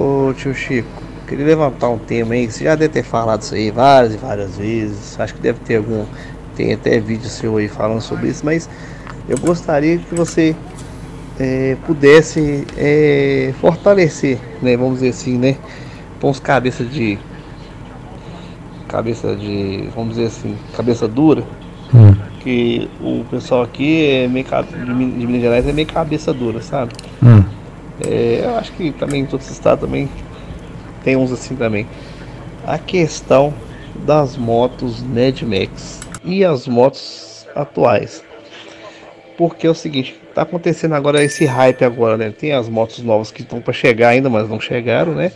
Ô tio Chico, queria levantar um tema aí, você já deve ter falado isso aí várias e várias vezes. Acho que deve ter algum. Tem até vídeo seu aí falando sobre isso, mas eu gostaria que você é, pudesse é, fortalecer, né? Vamos dizer assim, né? Pôr uns cabeças de. Cabeça de. Vamos dizer assim, cabeça dura. Hum. Que o pessoal aqui é meio, de Minas Gerais é meio cabeça dura, sabe? Hum. É, eu acho que também em todos os estados também tem uns assim também. A questão das motos Mad Max e as motos atuais. Porque é o seguinte, tá acontecendo agora esse hype agora, né? Tem as motos novas que estão para chegar ainda, mas não chegaram, né?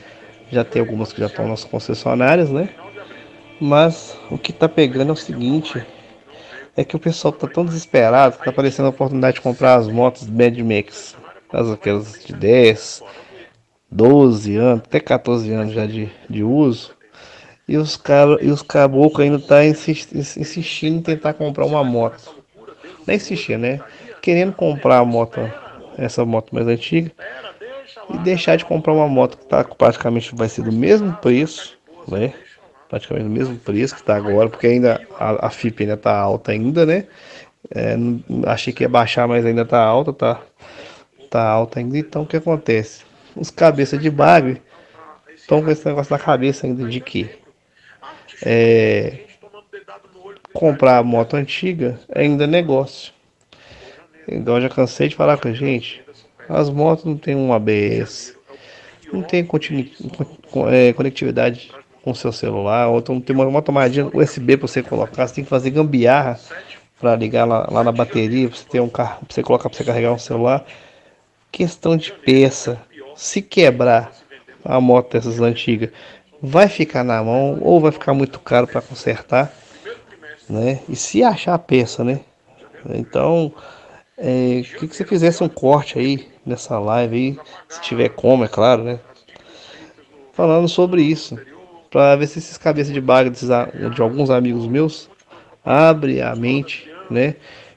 Já tem algumas que já estão nas concessionárias, né? Mas o que tá pegando é o seguinte, é que o pessoal tá tão desesperado que tá aparecendo a oportunidade de comprar as motos Mad Max as aquelas de 10, 12 anos, até 14 anos já de, de uso. E os, cara, e os caboclos ainda estão tá insistindo, insistindo em tentar comprar uma moto. Nem insistir, né? Querendo comprar a moto, essa moto mais antiga, e deixar de comprar uma moto que tá, praticamente vai ser do mesmo preço, né? Praticamente do mesmo preço que está agora, porque ainda a, a FIP ainda está alta ainda, né? É, achei que ia baixar, mas ainda está alta, tá? tá alta ainda, então o que acontece? Os cabeças de bagre estão com esse negócio na cabeça ainda de que é, comprar a moto antiga é ainda é negócio. Então eu já cansei de falar com a gente, as motos não tem um ABS, não tem é, conectividade com seu celular, ou não tem uma, uma tomadinha USB para você colocar, você tem que fazer gambiarra para ligar lá, lá, na bateria, para você ter um carro, para você colocar para você carregar um celular. Questão de peça. Se quebrar a moto dessas antigas, vai ficar na mão ou vai ficar muito caro para consertar, né? E se achar a peça, né? Então, é, que, que você fizesse um corte aí nessa live aí, se tiver como, é claro, né? Falando sobre isso, para ver se esses cabeças de baga de alguns amigos meus abre a mente, né?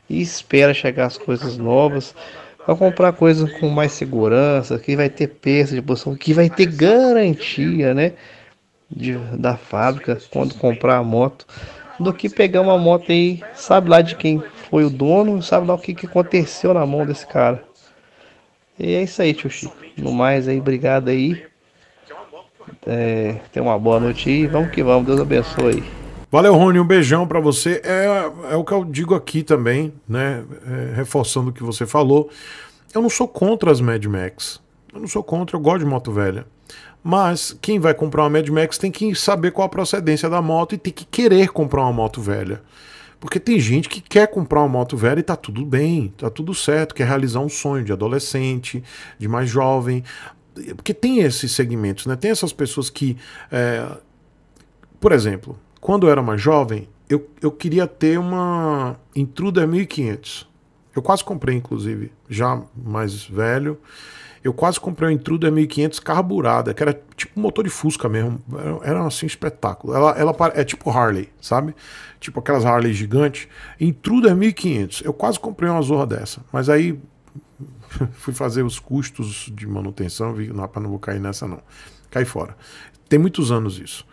E espera chegar as coisas novas Vai comprar coisa com mais segurança, que vai ter peça de posição, que vai ter garantia, né? De, da fábrica quando comprar a moto, do que pegar uma moto aí, sabe lá de quem foi o dono, sabe lá o que, que aconteceu na mão desse cara. E é isso aí, tio Chico. No mais aí, obrigado aí. É, tenha uma boa noite e vamos que vamos. Deus abençoe. Valeu, Rony, um beijão para você. É, é o que eu digo aqui também, né? É, reforçando o que você falou. Eu não sou contra as Mad Max. Eu não sou contra, eu gosto de moto velha. Mas quem vai comprar uma Mad Max tem que saber qual a procedência da moto e tem que querer comprar uma moto velha. Porque tem gente que quer comprar uma moto velha e tá tudo bem, tá tudo certo, quer realizar um sonho de adolescente, de mais jovem. Porque tem esses segmentos, né? Tem essas pessoas que. É... Por exemplo, quando eu era mais jovem, eu, eu queria ter uma Intruder 1500. Eu quase comprei, inclusive, já mais velho. Eu quase comprei uma Intruder 1500 carburada, que era tipo motor de Fusca mesmo. Era, era assim, um espetáculo. Ela, ela é tipo Harley, sabe? Tipo aquelas Harley gigantes. Intruder 1500. Eu quase comprei uma zorra dessa. Mas aí fui fazer os custos de manutenção, vi, não, não vou cair nessa não. Cai fora. Tem muitos anos isso.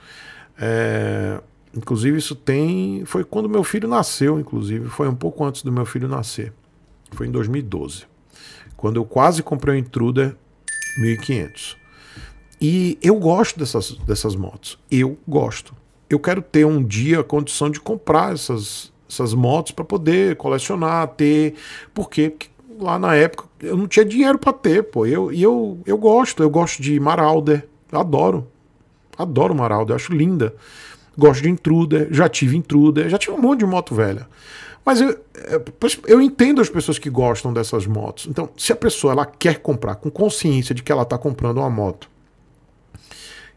É... Inclusive isso tem, foi quando meu filho nasceu, inclusive, foi um pouco antes do meu filho nascer. Foi em 2012, quando eu quase comprei o Intruder 1500. E eu gosto dessas, dessas motos. Eu gosto. Eu quero ter um dia a condição de comprar essas, essas motos para poder colecionar, ter. Por quê? Porque lá na época eu não tinha dinheiro para ter, pô. E eu, eu, eu gosto. Eu gosto de Marauder. adoro. Adoro Marauder. acho linda gosto de intruder, já tive intruder, já tive um monte de moto velha. Mas eu, é, eu entendo as pessoas que gostam dessas motos. Então, se a pessoa ela quer comprar com consciência de que ela está comprando uma moto,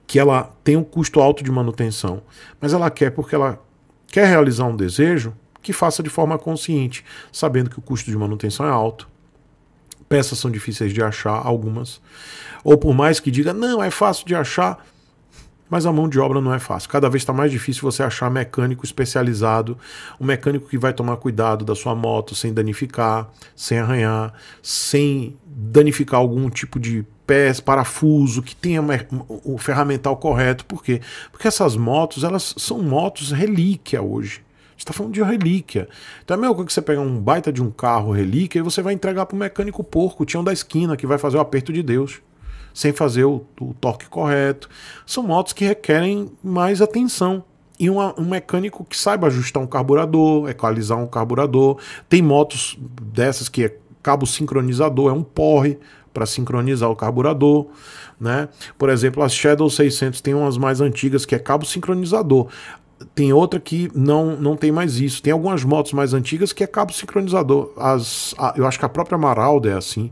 que ela tem um custo alto de manutenção, mas ela quer porque ela quer realizar um desejo, que faça de forma consciente, sabendo que o custo de manutenção é alto, peças são difíceis de achar, algumas. Ou por mais que diga, não, é fácil de achar, mas a mão de obra não é fácil. Cada vez está mais difícil você achar mecânico especializado, um mecânico que vai tomar cuidado da sua moto sem danificar, sem arranhar, sem danificar algum tipo de pés, parafuso, que tenha o ferramental correto. Por quê? Porque essas motos, elas são motos relíquia hoje. gente está falando de relíquia. Então é a mesma coisa que você pegar um baita de um carro relíquia e você vai entregar para o mecânico porco, o tio da esquina, que vai fazer o aperto de Deus sem fazer o, o torque correto. São motos que requerem mais atenção e uma, um mecânico que saiba ajustar um carburador, equalizar um carburador. Tem motos dessas que é cabo sincronizador, é um porre para sincronizar o carburador, né? Por exemplo, as Shadow 600 tem umas mais antigas que é cabo sincronizador. Tem outra que não, não tem mais isso. Tem algumas motos mais antigas que é cabo sincronizador. As, a, eu acho que a própria Amaralda é assim.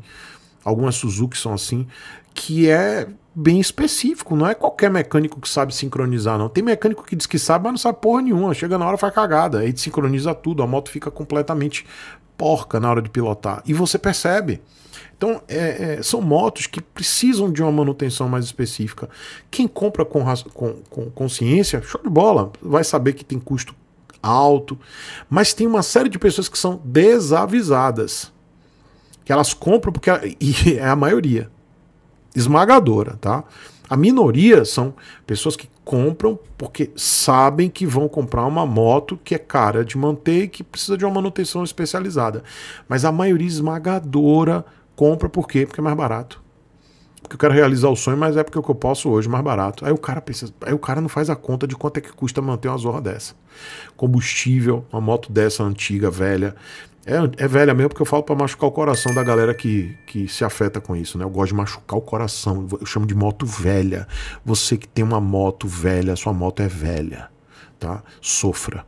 Algumas Suzuki são assim que é bem específico, não é qualquer mecânico que sabe sincronizar, não. Tem mecânico que diz que sabe, mas não sabe porra nenhuma. Chega na hora faz cagada, aí sincroniza tudo, a moto fica completamente porca na hora de pilotar. E você percebe. Então, é, é, são motos que precisam de uma manutenção mais específica. Quem compra com, com, com consciência, show de bola, vai saber que tem custo alto, mas tem uma série de pessoas que são desavisadas. Que elas compram porque. E é a maioria esmagadora, tá? A minoria são pessoas que compram porque sabem que vão comprar uma moto que é cara de manter e que precisa de uma manutenção especializada. Mas a maioria esmagadora compra por quê? Porque é mais barato. Porque eu quero realizar o sonho, mas é porque o que eu posso hoje é mais barato. Aí o cara pensa, aí o cara não faz a conta de quanto é que custa manter uma zorra dessa. Combustível, uma moto dessa antiga, velha, é, é velha mesmo, porque eu falo para machucar o coração da galera que, que se afeta com isso, né? Eu gosto de machucar o coração. Eu chamo de moto velha. Você que tem uma moto velha, sua moto é velha, tá? Sofra.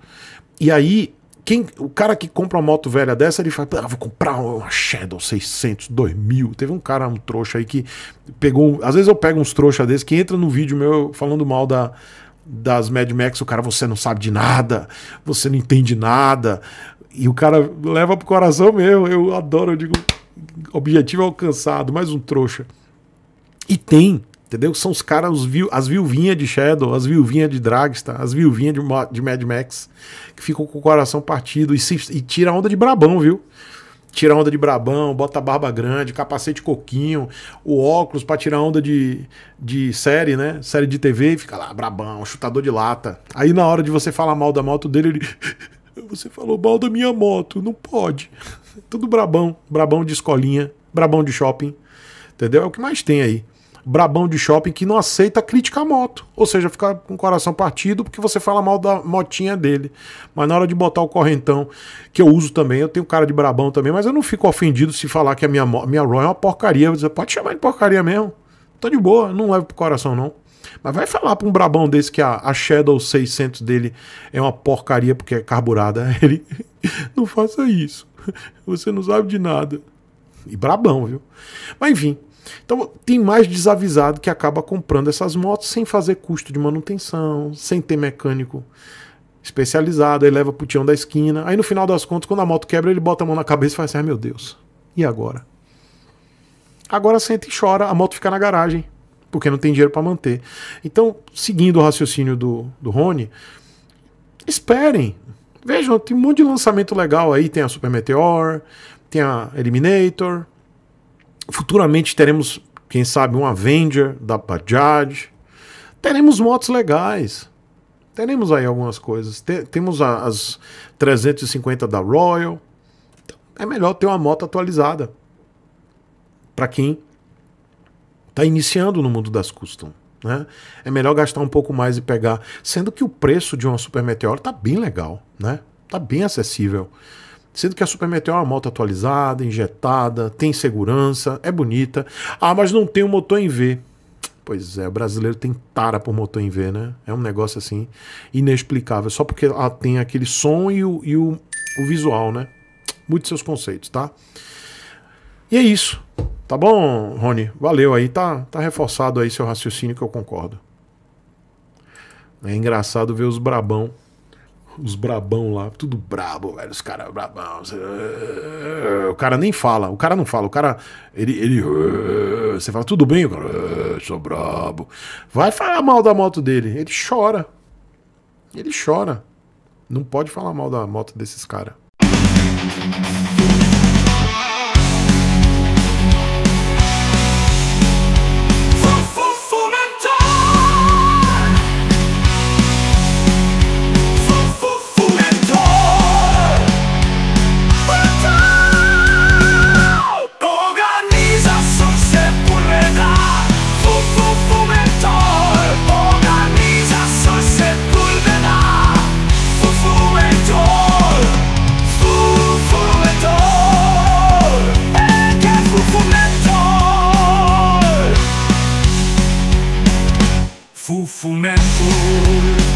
E aí, quem, o cara que compra uma moto velha dessa, ele fala, ah, vou comprar uma Shadow 600, 2000. Teve um cara, um trouxa aí que pegou... Às vezes eu pego uns trouxas desses que entra no vídeo meu falando mal da, das Mad Max. O cara, você não sabe de nada, você não entende nada, e o cara leva pro coração mesmo. Eu adoro, eu digo, objetivo alcançado, mais um trouxa. E tem, entendeu? São os caras, as viuvinhas de Shadow, as viuvinhas de Dragstar, tá? as viuvinhas de, de, Mad Max, que ficam com o coração partido e, se, e tira onda de brabão, viu? Tira onda de brabão, bota barba grande, capacete coquinho, o óculos pra tirar onda de, de série, né? Série de TV e fica lá, brabão, chutador de lata. Aí na hora de você falar mal da moto dele, ele. Você falou mal da minha moto, não pode. Tudo brabão, brabão de escolinha, brabão de shopping, entendeu? É o que mais tem aí. Brabão de shopping que não aceita crítica à moto. Ou seja, fica com o coração partido porque você fala mal da motinha dele. Mas na hora de botar o correntão, que eu uso também, eu tenho cara de brabão também, mas eu não fico ofendido se falar que a minha, minha Roy é uma porcaria. Você pode chamar de porcaria mesmo. Tá de boa, não leva pro coração não. Mas vai falar para um brabão desse que a, a Shadow 600 dele é uma porcaria porque é carburada. Ele não faça isso. Você não sabe de nada. E brabão, viu? Mas enfim. Então tem mais desavisado que acaba comprando essas motos sem fazer custo de manutenção, sem ter mecânico especializado, aí leva pro tião da esquina. Aí no final das contas, quando a moto quebra, ele bota a mão na cabeça e fala assim: ah, meu Deus, e agora? Agora senta e chora, a moto fica na garagem porque não tem dinheiro para manter. Então, seguindo o raciocínio do, do Rony, esperem. Vejam, tem um monte de lançamento legal aí. Tem a Super Meteor, tem a Eliminator. Futuramente teremos, quem sabe, um Avenger da Bajaj. Teremos motos legais. Teremos aí algumas coisas. Temos as 350 da Royal. Então, é melhor ter uma moto atualizada. Para quem está iniciando no mundo das custom. Né? É melhor gastar um pouco mais e pegar, sendo que o preço de uma Super Meteor está bem legal, né? Tá bem acessível. Sendo que a Super Meteor é uma moto atualizada, injetada, tem segurança, é bonita. Ah, mas não tem o um motor em V. Pois é, o brasileiro tem tara por motor em V, né? É um negócio assim inexplicável, só porque ela tem aquele som e o, e o, o visual, né? Muitos seus conceitos, tá? E é isso. Tá bom, Rony? Valeu aí. Tá, tá reforçado aí seu raciocínio que eu concordo. É engraçado ver os brabão. Os brabão lá, tudo brabo, velho. Os caras brabão. O cara nem fala, o cara não fala, o cara. Ele. ele você fala, tudo bem? O cara, é, sou brabo. Vai falar mal da moto dele. Ele chora. Ele chora. Não pode falar mal da moto desses caras. you.